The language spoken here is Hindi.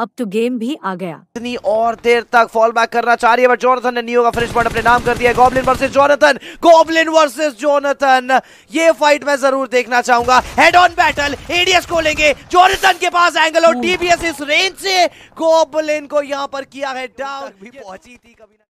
अब तो गेम भी आ गया इतनी और देर तक फॉल बैक करना चाह रही है बट जोनाथन ने नियो का फिनिश पॉइंट अपने नाम कर दिया Goblin versus Jonathan Goblin versus Jonathan ये फाइट मैं जरूर देखना चाहूंगा हेड ऑन बैटल एडीएस को लेंगे जोनाथन के पास एंगल और डीबीएस इस रेंज से गॉबलिन को यहां पर किया है डाउन भी पहुंची थी कभी